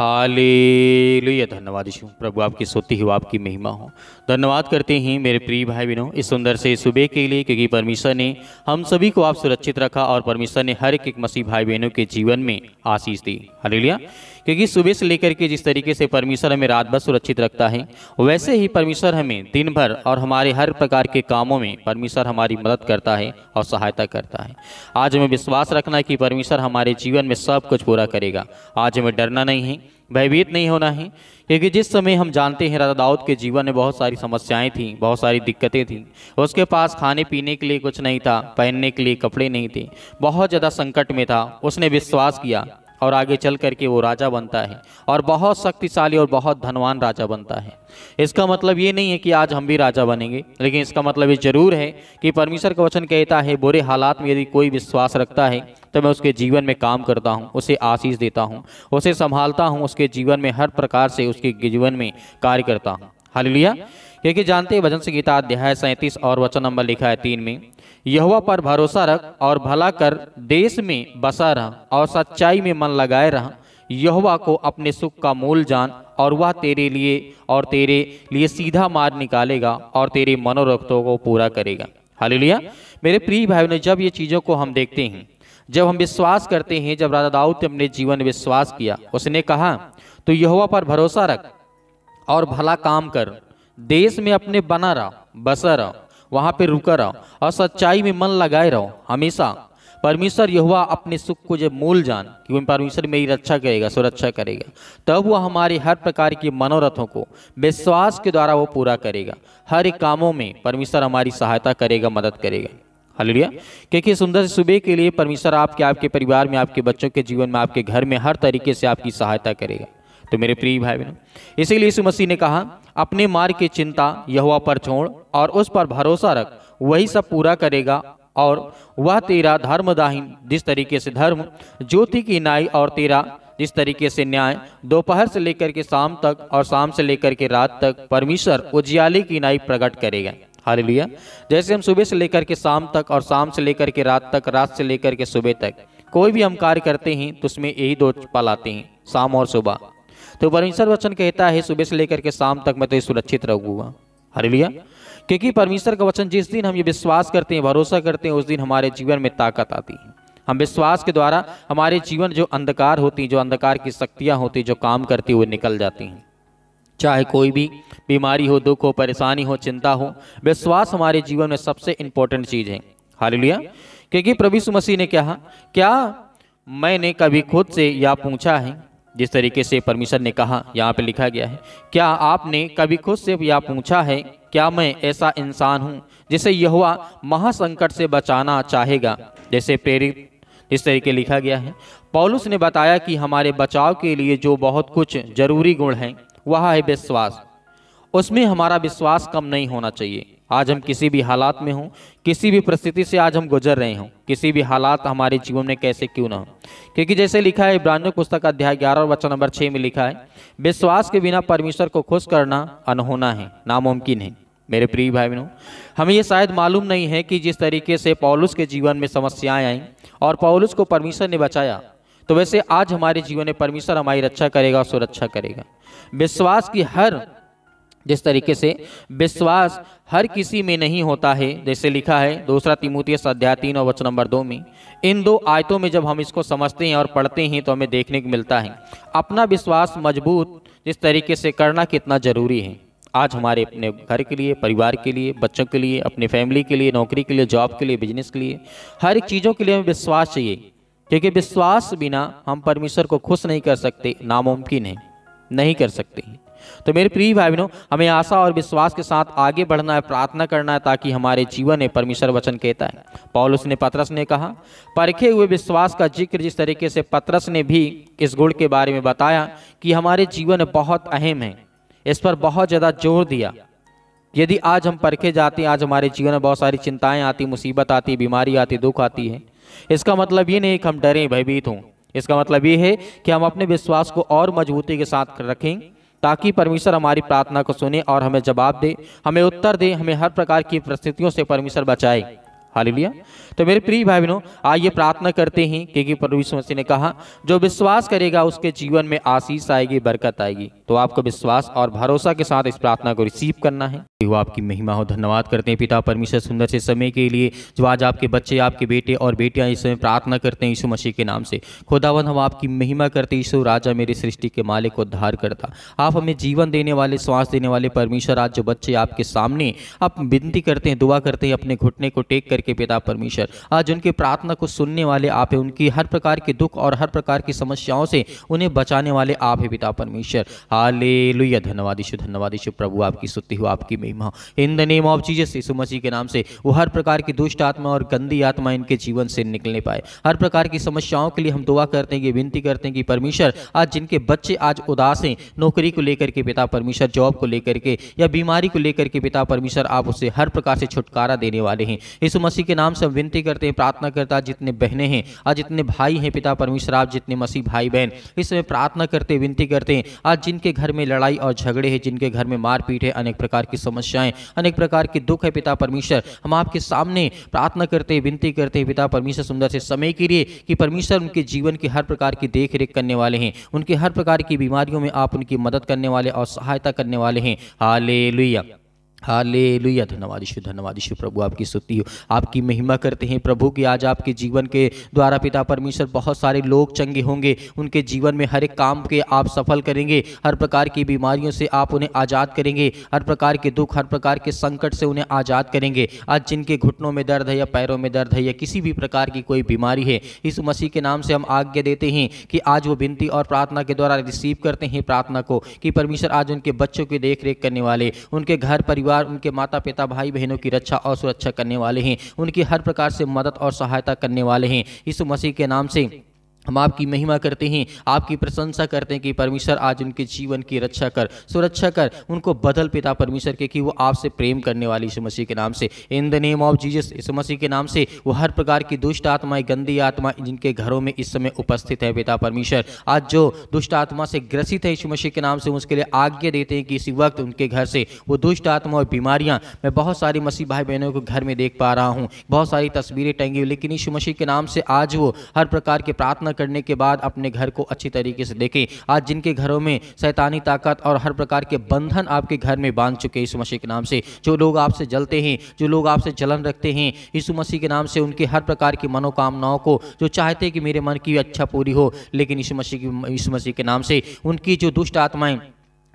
hallelujah धन्यवाद यीशु प्रभु आपकी सोती हो आपकी महिमा हो धन्यवाद करते हैं मेरे प्रिय भाई बहनों इस सुंदर से सुबह के लिए क्योंकि परमेश्वर ने हम सभी को आप सुरक्षित रखा और परमेश्वर ने हर एक मसीह भाई बहनों के जीवन में आशीष दी हालेलुया क्योंकि सुबह से लेकर के जिस तरीके से परमेश्वर हमें रात भर सुरक्षित रखता है वैसे ही परमेश्वर हमें दिन भर और हमारे हर प्रकार के कामों में परमेश्वर हमारी मदद करता है और सहायता करता है आज हमें विश्वास रखना है कि परमेश्वर हमारे जीवन में सब कुछ पूरा करेगा आज हमें डरना नहीं है भयभीत नहीं होना है क्योंकि जिस समय हम जानते हैं राजा दाऊद के जीवन में बहुत सारी समस्याएं थीं बहुत सारी दिक्कतें थीं उसके पास खाने पीने के लिए कुछ नहीं था पहनने के लिए कपड़े नहीं थे बहुत ज़्यादा संकट में था उसने विश्वास किया और आगे चल करके वो राजा बनता है और बहुत शक्तिशाली और बहुत धनवान राजा बनता है इसका मतलब ये नहीं है कि आज हम भी राजा बनेंगे लेकिन इसका मतलब ये जरूर है कि परमेश्वर का वचन कहता है बुरे हालात में यदि कोई विश्वास रखता है तो मैं उसके जीवन में काम करता हूँ उसे आशीष देता हूँ उसे संभालता हूँ उसके जीवन में हर प्रकार से उसके जीवन में कार्य करता हूँ हाल क्योंकि जानते हैं भजन संगीता अध्याय सैंतीस और वचन नंबर लिखा है तीन में यहुआ पर भरोसा रख और भला कर देश में बसा रह और सच्चाई में मन लगाए रह यहुआ को अपने सुख का मूल जान और वह तेरे लिए और तेरे लिए सीधा मार्ग निकालेगा और तेरे मनोरथों को पूरा करेगा हालेलुया मेरे प्रिय भाई ने जब ये चीज़ों को हम देखते हैं जब हम विश्वास करते हैं जब राजा दाऊद ने अपने जीवन विश्वास किया उसने कहा तो यहुआ पर भरोसा रख और भला काम कर देश में अपने बना रहो बसा रहो वहाँ पे रुका रहो और सच्चाई में मन लगाए रहो हमेशा परमेश्वर यहुआ अपने सुख को जब मूल जान क्योंकि परमेश्वर मेरी रक्षा करेगा सुरक्षा करेगा तब वह हमारे हर प्रकार के मनोरथों को विश्वास के द्वारा वो पूरा करेगा हर एक कामों में परमेश्वर हमारी सहायता करेगा मदद करेगा हालेलुया क्योंकि सुंदर सुबह के लिए परमेश्वर आपके आपके परिवार में आपके बच्चों के जीवन में आपके घर में हर तरीके से आपकी सहायता करेगा तो मेरे प्रिय भाई बहनों इसीलिए यीशु मसीह ने कहा अपने मार्ग की चिंता यहुआ पर छोड़ और उस पर भरोसा रख वही सब पूरा करेगा और वह तेरा धर्मदाहिन जिस तरीके से धर्म ज्योति की नाई और तेरा जिस तरीके से न्याय दोपहर से लेकर के शाम तक और शाम से लेकर के रात तक परमेश्वर उज्याले की नाई प्रकट करेगा हाल लिया जैसे हम सुबह से लेकर के शाम तक और शाम से लेकर के रात तक रात से लेकर के सुबह तक कोई भी हम कार्य करते हैं तो उसमें यही दो पल आते हैं शाम और सुबह तो परमेश्वर वचन कहता है सुबह से लेकर के शाम तक मैं तो सुरक्षित रहूंगा हरे लिया क्योंकि परमेश्वर का वचन जिस दिन हम ये विश्वास करते हैं भरोसा करते हैं उस दिन हमारे जीवन में ताकत आती है हम विश्वास के द्वारा हमारे जीवन जो अंधकार होती जो अंधकार की शक्तियाँ होती जो काम करती हुए निकल जाती हैं चाहे कोई भी बीमारी हो दुख हो परेशानी हो चिंता हो विश्वास हमारे जीवन में सबसे इंपॉर्टेंट चीज़ है हालेलुया क्योंकि प्रभु मसीह ने कहा क्या मैंने कभी खुद से यह पूछा है जिस तरीके से परमेश्वर ने कहा यहाँ पे लिखा गया है क्या आपने कभी खुद से यह पूछा है क्या मैं ऐसा इंसान हूँ जिसे यहुआ महासंकट से बचाना चाहेगा जैसे प्रेरित इस तरीके लिखा गया है पॉलुस ने बताया कि हमारे बचाव के लिए जो बहुत कुछ जरूरी गुण हैं वह है विश्वास उसमें हमारा विश्वास कम नहीं होना चाहिए आज हम किसी भी हालात में हों किसी भी परिस्थिति से आज हम गुजर रहे हों किसी भी हालात हमारे जीवन में कैसे क्यों ना हो क्योंकि जैसे लिखा है इब्रानियों पुस्तक अध्याय ग्यारह और वचन नंबर छः में लिखा है विश्वास के बिना परमेश्वर को खुश करना अनहोना है नामुमकिन है मेरे प्रिय भाई बहनों हमें ये शायद मालूम नहीं है कि जिस तरीके से पौलुस के जीवन में समस्याएं आईं और पौलुस को परमेश्वर ने बचाया तो वैसे आज हमारे जीवन में परमेश्वर हमारी रक्षा करेगा और सुरक्षा करेगा विश्वास की हर जिस तरीके से विश्वास हर किसी में नहीं होता है जैसे लिखा है दूसरा तिमुतिय अध्याय तीन और वचन नंबर दो में इन दो आयतों में जब हम इसको समझते हैं और पढ़ते हैं तो हमें देखने को मिलता है अपना विश्वास मजबूत जिस तरीके से करना कितना ज़रूरी है आज हमारे अपने घर के लिए परिवार के लिए बच्चों के लिए अपनी फैमिली के लिए नौकरी के लिए जॉब के लिए बिजनेस के लिए हर एक चीज़ों के लिए हमें विश्वास चाहिए क्योंकि विश्वास बिना हम परमेश्वर को खुश नहीं कर सकते नामुमकिन है नहीं कर सकते हैं तो मेरे प्रिय भाई बहनों हमें आशा और विश्वास के साथ आगे बढ़ना है प्रार्थना करना है ताकि हमारे जीवन में परमेश्वर वचन कहता है पौलुस ने पत्रस ने कहा परखे हुए विश्वास का जिक्र जिस तरीके से पत्रस ने भी इस गुण के बारे में बताया कि हमारे जीवन बहुत अहम है इस पर बहुत ज़्यादा जोर दिया यदि आज हम परखे जाते हैं आज हमारे जीवन में बहुत सारी चिंताएं आती मुसीबत आती बीमारी आती दुख आती है इसका मतलब ये नहीं कि हम डरें भयभीत हों इसका मतलब ये है कि हम अपने विश्वास को और मजबूती के साथ रखें ताकि परमेश्वर हमारी प्रार्थना को सुने और हमें जवाब दे हमें उत्तर दे हमें हर प्रकार की परिस्थितियों से परमेश्वर बचाए हालेलुया तो मेरे प्रिय भाई बहनों आइए प्रार्थना करते हैं क्योंकि प्रभु यीशु मसीह ने कहा जो विश्वास करेगा उसके जीवन में आशीष आएगी बरकत आएगी तो आपको विश्वास और भरोसा के साथ इस प्रार्थना को रिसीव करना है वो आपकी महिमा हो धन्यवाद करते हैं पिता परमेश्वर सुंदर से समय के लिए जो आज आपके बच्चे आपके बेटे और बेटियां इस समय प्रार्थना करते हैं यीशु मसीह के नाम से खुदावन हम आपकी महिमा करते यीशु राजा मेरे सृष्टि के मालिक को उद्धार करता आप हमें जीवन देने वाले श्वास देने वाले परमेश्वर आज जो बच्चे आपके सामने आप विनती करते हैं दुआ करते हैं अपने घुटने को टेक करके के पिता परमेश्वर आज उनकी प्रार्थना को सुनने वाले आप है उनकी हर प्रकार के दुख और हर प्रकार की समस्याओं से उन्हें बचाने वाले आप है पिता परमेश्वर हाले लुया धन्यवाद धन्यवाद धन्यवादिशु प्रभु आपकी सुत्ती हो आपकी महिमा in the name of Jesus यीशु मसीह के नाम से वो हर प्रकार की दुष्ट आत्मा और गंदी आत्मा इनके जीवन से निकलने पाए हर प्रकार की समस्याओं के लिए हम दुआ करते हैं विनती करते हैं कि परमेश्वर आज जिनके बच्चे आज उदास हैं नौकरी को लेकर के पिता परमेश्वर जॉब को लेकर के या बीमारी को लेकर के पिता परमेश्वर आप उसे हर प्रकार से छुटकारा देने वाले हैं यीशु मसीह मसीह के नाम से हम विनती करते हैं प्रार्थना करता जितने बहने हैं आज जितने भाई हैं पिता परमेश्वर आप जितने मसीह भाई बहन इस समय प्रार्थना करते विनती करते हैं आज जिनके घर में लड़ाई और झगड़े हैं जिनके घर में मारपीट है अनेक प्रकार की समस्याएं अनेक प्रकार के दुख है पिता परमेश्वर हम आपके सामने प्रार्थना करते विनती करते हैं पिता परमेश्वर सुंदर से समय के लिए कि परमेश्वर उनके जीवन की हर प्रकार की देख करने वाले हैं उनके हर प्रकार की बीमारियों में आप उनकी मदद करने वाले और सहायता करने वाले हैं हाले हाले लुया धन्यवाद ईश्वर धन्यवाद ईश्वर प्रभु आपकी स्तुति हो आपकी महिमा करते हैं प्रभु कि आज आपके जीवन के द्वारा पिता परमेश्वर बहुत सारे लोग चंगे होंगे उनके जीवन में हर एक काम के आप सफल करेंगे हर प्रकार की बीमारियों से आप उन्हें आज़ाद करेंगे हर प्रकार के दुख हर प्रकार के संकट से उन्हें आज़ाद करेंगे आज जिनके घुटनों में दर्द है या पैरों में दर्द है या किसी भी प्रकार की कोई बीमारी है इस मसीह के नाम से हम आज्ञा देते हैं कि आज वो विनती और प्रार्थना के द्वारा रिसीव करते हैं प्रार्थना को कि परमेश्वर आज उनके बच्चों की देख करने वाले उनके घर परिवार परिवार उनके माता पिता भाई बहनों की रक्षा और सुरक्षा करने वाले हैं उनकी हर प्रकार से मदद और सहायता करने वाले हैं यीशु मसीह के नाम से हम आपकी महिमा करते हैं आपकी प्रशंसा करते हैं कि परमेश्वर आज उनके जीवन की रक्षा कर सुरक्षा कर उनको बदल पिता परमेश्वर के कि वो आपसे प्रेम करने वाली इस मसीह के नाम से in the name of Jesus इस मसीह के नाम से वो हर प्रकार की दुष्ट आत्माएं गंदी आत्मा जिनके घरों में इस समय उपस्थित है पिता परमेश्वर आज जो दुष्ट आत्मा से ग्रसित है इस मसीह के नाम से उसके लिए आज्ञा देते हैं कि इसी वक्त उनके घर से वो दुष्ट आत्मा और बीमारियाँ मैं बहुत सारी मसीह भाई बहनों को घर में देख पा रहा हूँ बहुत सारी तस्वीरें टंगी हुई लेकिन इस मसीह के नाम से आज वो हर प्रकार के प्रार्थना करने के बाद अपने घर को अच्छी तरीके से देखें आज जिनके घरों में सैतानी ताकत और हर प्रकार के बंधन आपके घर में बांध चुके यीशु मसीह के नाम से जो लोग आपसे जलते हैं जो लोग आपसे जलन रखते हैं यीशु मसीह के नाम से उनके हर प्रकार की मनोकामनाओं को जो चाहते कि मेरे मन की अच्छा पूरी हो लेकिन यीशु मसीह की यीशु मसीह के नाम से उनकी जो दुष्ट आत्माएं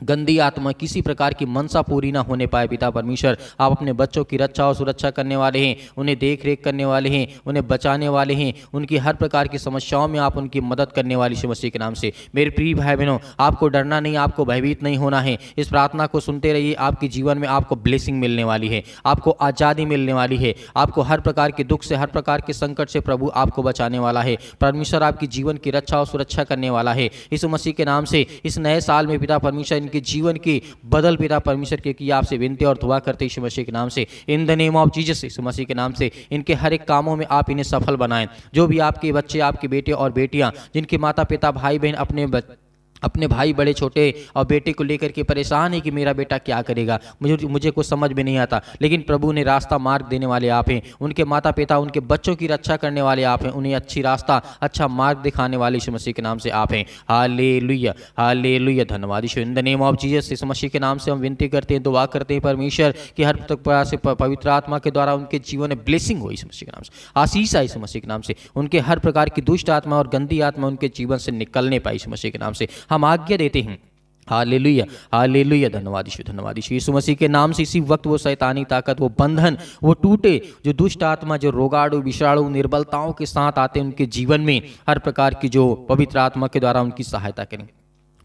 गंदी आत्मा किसी प्रकार की मनसा पूरी ना होने पाए पिता परमेश्वर आप अपने बच्चों की रक्षा और सुरक्षा करने वाले हैं उन्हें देख रेख करने वाले हैं उन्हें बचाने वाले हैं उनकी हर प्रकार की समस्याओं में आप उनकी मदद करने वाली वाले मसीह के नाम से मेरे प्रिय भाई बहनों आपको डरना नहीं आपको भयभीत नहीं होना है इस प्रार्थना को सुनते रहिए आपके जीवन में आपको ब्लेसिंग मिलने वाली है आपको आज़ादी मिलने वाली है आपको हर प्रकार के दुख से हर प्रकार के संकट से प्रभु आपको बचाने वाला है परमेश्वर आपकी जीवन की रक्षा और सुरक्षा करने वाला है इस मसीह के नाम से इस नए साल में पिता परमेश्वर इनके जीवन की बदल पिता परमेश्वर के की आपसे विनती और दुआ करते यीशु मसीह के नाम से in the name of Jesus यीशु मसीह के नाम से इनके हर एक कामों में आप इन्हें सफल बनाएं जो भी आपके बच्चे आपके बेटे और बेटियाँ जिनके माता पिता भाई बहन अपने अपने भाई बड़े छोटे और बेटे को लेकर के परेशान है कि मेरा बेटा क्या करेगा मुझे मुझे कुछ समझ में नहीं आता लेकिन प्रभु ने रास्ता मार्ग देने वाले आप हैं उनके माता पिता उनके बच्चों की रक्षा करने वाले आप हैं उन्हें अच्छी रास्ता अच्छा मार्ग दिखाने वाले इस मसीह के नाम से आप हैं हाले लुया ले लुया धन्यवाद यीशु in the name of Jesus इस मसीह के नाम से हम विनती करते हैं दुआ करते हैं परमेश्वर की हर तक से पवित्र आत्मा के द्वारा उनके जीवन में ब्लेसिंग हो इस मसीह के नाम से आशीष आई इस मसीह के नाम से उनके हर प्रकार की दुष्ट आत्मा और गंदी आत्मा उनके जीवन से निकलने पाई इस मसीह के नाम से हम आज्ञा देते हैं हालेलुया हालेलुया धन्यवाद ईश्वर धन्यवाद ईश्वर यीशु मसीह के नाम से इसी वक्त वो शैतानी ताकत वो बंधन वो टूटे जो दुष्ट आत्मा जो रोगाणु विषाणु निर्बलताओं के साथ आते हैं उनके जीवन में हर प्रकार की जो पवित्र आत्मा के द्वारा उनकी सहायता करें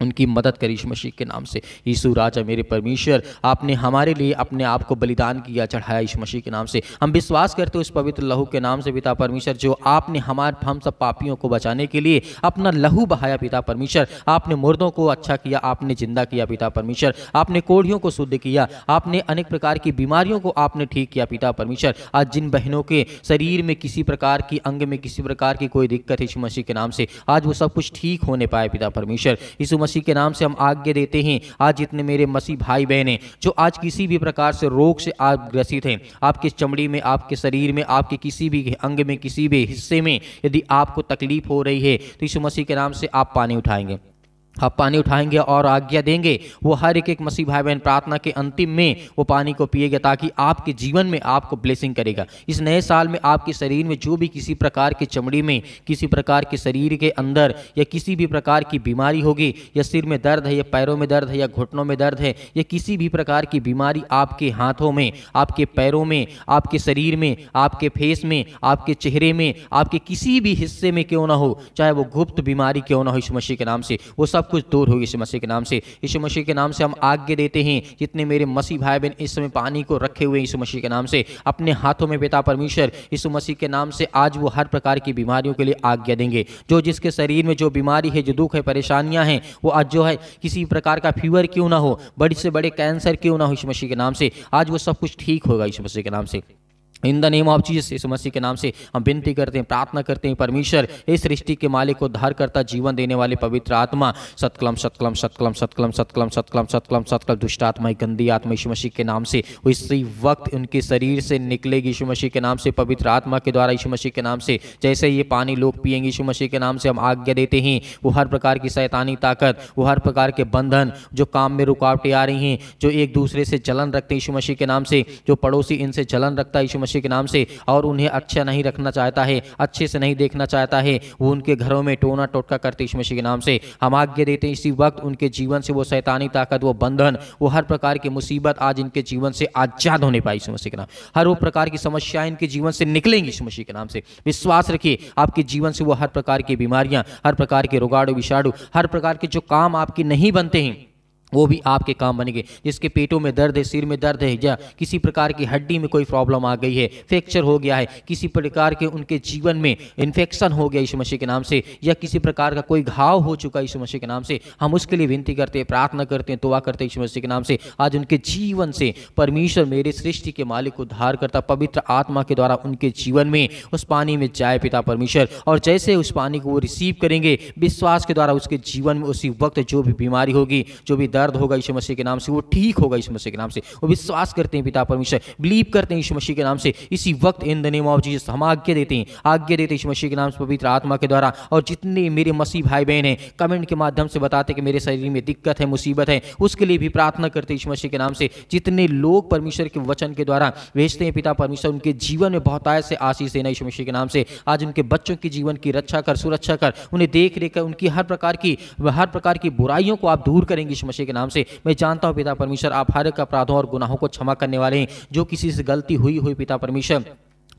उनकी मदद करी यीशु मसीह के नाम से यीशु राजा मेरे परमेश्वर आपने हमारे लिए अपने आप को बलिदान किया चढ़ाया यीशु मसीह के नाम से हम विश्वास करते उस पवित्र लहू के नाम से पिता परमेश्वर जो आपने हमारे हम सब पापियों को बचाने के लिए अपना लहू बहाया पिता परमेश्वर आपने मुर्दों को अच्छा किया आपने जिंदा किया पिता परमेश्वर आपने कोढ़ियों को शुद्ध किया आपने अनेक प्रकार की बीमारियों को आपने ठीक किया पिता परमेश्वर आज जिन बहनों के शरीर में किसी प्रकार की अंग में किसी प्रकार की कोई दिक्कत है यीशु मसीह के नाम से आज वो सब कुछ ठीक होने पाए पिता परमेश्वर यीशु मसीह के नाम से हम आज्ञा देते हैं आज जितने मेरे मसीह भाई बहन हैं जो आज किसी भी प्रकार से रोग से आप ग्रसित हैं आपके चमड़ी में आपके शरीर में आपके किसी भी अंग में किसी भी हिस्से में यदि आपको तकलीफ हो रही है तो इस मसीह के नाम से आप पानी उठाएंगे आप हाँ, पानी उठाएंगे और आज्ञा देंगे वो हर एक एक मसीह भाई बहन प्रार्थना के अंतिम में वो पानी को पिएगा ताकि आपके जीवन में आपको ब्लेसिंग करेगा इस नए साल में आपके शरीर में जो भी किसी प्रकार के चमड़ी में किसी प्रकार के शरीर के अंदर या किसी भी प्रकार की बीमारी होगी या सिर में दर्द है या पैरों में दर्द है या घुटनों में दर्द है या किसी भी प्रकार की बीमारी आपके हाथों में आपके पैरों में आपके शरीर में आपके फेस में आपके चेहरे में आपके किसी भी हिस्से में क्यों ना हो चाहे वो गुप्त बीमारी क्यों ना हो इस मसीह के नाम से वो सब सब कुछ दूर हो यीशु मसीह के नाम से यीशु मसीह के नाम से हम आज्ञा देते हैं जितने मेरे मसीह भाई बहन इस समय पानी को रखे हुए यीशु मसीह के नाम से अपने हाथों में पिता परमेश्वर यीशु मसीह के नाम से आज वो हर प्रकार की बीमारियों के लिए आज्ञा देंगे जो जिसके शरीर में जो बीमारी है जो दुख है परेशानियाँ हैं वो आज जो है किसी प्रकार का फीवर क्यों ना हो बड़े से बड़े कैंसर क्यों ना हो यीशु मसीह के नाम से आज वो सब कुछ ठीक होगा यीशु मसीह के नाम से in the name of Jesus इस मसीह के नाम से हम विनती करते हैं प्रार्थना करते हैं परमेश्वर इस सृष्टि के मालिक को धार करता जीवन देने वाले पवित्र आत्मा सत्कलम सत्कलम सत्कलम सत्कलम सत्कलम सत्कलम सत्कलम सत्कलम दुष्ट आत्मा गंदी आत्मा यीशु मसीह के नाम से इसी वक्त उनके शरीर से निकलेगी यीशु मसीह के नाम से पवित्र आत्मा के द्वारा यीशु मसीह के नाम से जैसे ये पानी लोग पियेंगे यीशु मसीह के नाम से हम आज्ञा देते हैं वो हर प्रकार की शैतानी ताकत वो हर प्रकार के बंधन जो काम में रुकावटें आ रही हैं जो एक दूसरे से जलन रखते हैं यीशु मसीह के नाम से जो पड़ोसी इनसे जलन रखता है यीशु मसीह के नाम से और उन्हें अच्छा नहीं रखना चाहता है अच्छे से नहीं देखना चाहता है वो उनके घरों में टोना टोटका करते इस मसीह के नाम से हम आज्ञा देते हैं इसी वक्त उनके जीवन से वो शैतानी ताकत वो बंधन वो हर प्रकार की मुसीबत आज इनके जीवन से आजाद होने पाई इस मसीह के नाम हर वो प्रकार की समस्याएं इनके जीवन से निकलेंगी इस मसीह के नाम से विश्वास रखिए आपके जीवन से वो हर प्रकार की बीमारियां हर प्रकार के रोगाणु विषाणु हर प्रकार के जो काम आपके नहीं बनते हैं वो भी आपके काम बनेंगे जिसके पेटों में दर्द है सिर में दर्द है या किसी प्रकार की हड्डी में कोई प्रॉब्लम आ गई है फ्रैक्चर हो गया है किसी प्रकार के उनके जीवन में इन्फेक्शन हो गया इस मसीह के नाम से या किसी प्रकार का कोई घाव हो चुका इस मसीह के नाम से हम उसके लिए विनती करते हैं प्रार्थना करते हैं दुआ करते हैं इस मसीह के नाम से आज उनके जीवन से परमेश्वर मेरे सृष्टि के मालिक को धार करता पवित्र आत्मा के द्वारा उनके जीवन में उस पानी में जाए पिता परमेश्वर और जैसे उस पानी को वो रिसीव करेंगे विश्वास के द्वारा उसके जीवन में उसी वक्त जो भी बीमारी होगी जो भी दर्द होगा यीशु मसीह के नाम से वो ठीक होगा यीशु मसीह के नाम से वो विश्वास करते हैं पिता परमेश्वर बिलीव करते हैं यीशु मसीह के नाम से इसी वक्त in the name of Jesus हम आज्ञा देते हैं आज्ञा देते हैं यीशु मसीह के नाम से पवित्र आत्मा के द्वारा और जितने मेरे मसीह भाई बहन हैं कमेंट के माध्यम से बताते कि मेरे शरीर में दिक्कत है मुसीबत है उसके लिए भी प्रार्थना करते यीशु मसीह के नाम से जितने लोग परमेश्वर के वचन के द्वारा भेजते हैं पिता परमेश्वर उनके जीवन में बहुत आय से आशीष देना यीशु मसीह के नाम से आज उनके बच्चों के जीवन की रक्षा कर सुरक्षा कर उन्हें देख रेख कर उनकी हर प्रकार की हर प्रकार की बुराइयों को आप दूर करेंगे यीशु मसीह के नाम से मैं जानता हूँ पिता परमेश्वर आप हर एक अपराधों और गुनाहों को क्षमा करने वाले हैं जो किसी से गलती हुई हुई पिता परमेश्वर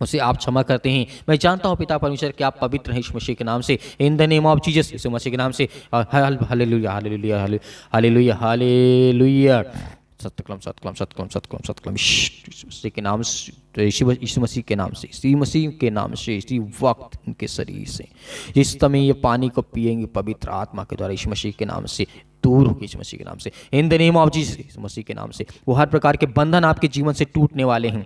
उसे आप क्षमा करते हैं मैं जानता हूँ पिता परमेश्वर कि आप पवित्र हैं इस मसीह के नाम से in the name of Jesus इस मसीह के नाम से हाले लुया हाले लुया हाले हाले लुया हाले लुया सतकलम सतकलम सतकलम सतकलम सतकलम ईश्वर तो के नाम से यीशु मसीह के नाम से इसी मसीह के नाम से इसी वक्त उनके शरीर से इस समय ये पानी को पिएंगे पवित्र आत्मा के द्वारा यीशु मसीह के नाम से दूर होगी यीशु मसीह के नाम से in the name of Jesus मसीह के नाम से वो हर प्रकार के बंधन आपके जीवन से टूटने वाले हैं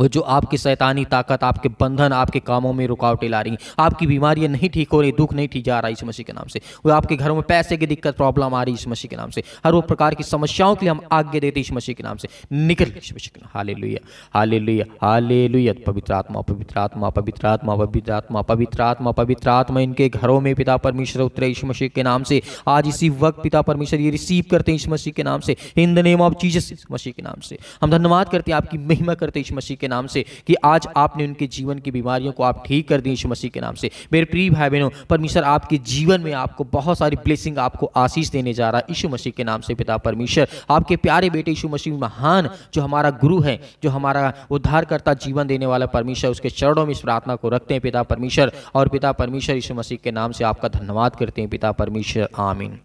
वो जो आपकी शैतानी ताकत आपके बंधन आपके कामों में रुकावटें ला रही आपकी बीमारियां नहीं ठीक हो रही दुख नहीं ठीक जा रहा इस मसीह के नाम से वो आपके घर में पैसे की दिक्कत प्रॉब्लम आ रही इस मसीह के नाम से हर वो प्रकार की समस्याओं के लिए हम आज्ञा देते इस मसीह के नाम से निकल इस मसीह के नाम हाले लुया हाले लुया हाले लुया पवित्र आत्मा पवित्र आत्मा पवित्र आत्मा पवित्र आत्मा पवित्र आत्मा पवित्र आत्मा इनके घरों में पिता परमेश्वर उतरे इस मसीह के नाम से आज इसी वक्त पिता परमेश्वर ये रिसीव करते हैं इस मसीह के नाम से in the name of Jesus इस मसीह के नाम से हम धन्यवाद करते हैं आपकी महिमा करते इस मसीह के के नाम से कि आज आपने उनके जीवन की बीमारियों को आप ठीक कर दी यीशु मसीह के नाम से मेरे प्रिय भाई बहनों परमेश्वर आपके जीवन में आपको बहुत सारी ब्लेसिंग आपको आशीष देने जा रहा है यीशु मसीह के नाम से पिता परमेश्वर आपके प्यारे बेटे यीशु मसीह महान जो हमारा गुरु है जो हमारा उद्धारकर्ता जीवन देने वाला परमेश्वर उसके चरणों में इस प्रार्थना को रखते हैं पिता परमेश्वर और पिता परमेश्वर यीशु मसीह के नाम से आपका धन्यवाद करते हैं पिता परमेश्वर आमीन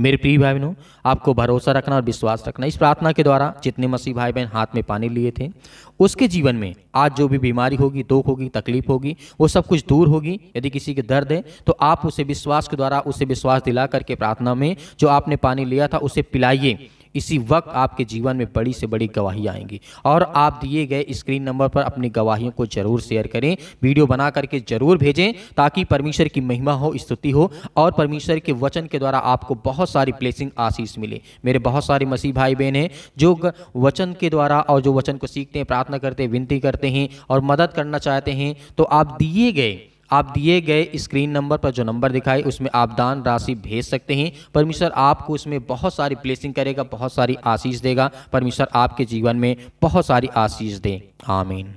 मेरे प्रिय भाई बहनों आपको भरोसा रखना और विश्वास रखना इस प्रार्थना के द्वारा जितने मसीह भाई बहन हाथ में पानी लिए थे उसके जीवन में आज जो भी बीमारी होगी दुख होगी तकलीफ होगी वो सब कुछ दूर होगी यदि किसी के दर्द है तो आप उसे विश्वास के द्वारा उसे विश्वास दिला करके प्रार्थना में जो आपने पानी लिया था उसे पिलाइए इसी वक्त आपके जीवन में बड़ी से बड़ी गवाही आएंगी और आप दिए गए स्क्रीन नंबर पर अपनी गवाहियों को जरूर शेयर करें वीडियो बना करके जरूर भेजें ताकि परमेश्वर की महिमा हो स्तुति हो और परमेश्वर के वचन के द्वारा आपको बहुत सारी ब्लेसिंग आशीष मिले मेरे बहुत सारे मसीह भाई बहन हैं जो वचन के द्वारा और जो वचन को सीखते हैं प्रार्थना करते हैं विनती करते हैं और मदद करना चाहते हैं तो आप दिए गए आप दिए गए स्क्रीन नंबर पर जो नंबर दिखाई उसमें आप दान राशि भेज सकते हैं परमेश्वर आपको उसमें बहुत सारी ब्लेसिंग करेगा बहुत सारी आशीष देगा परमेश्वर आपके जीवन में बहुत सारी आशीष दें आमीन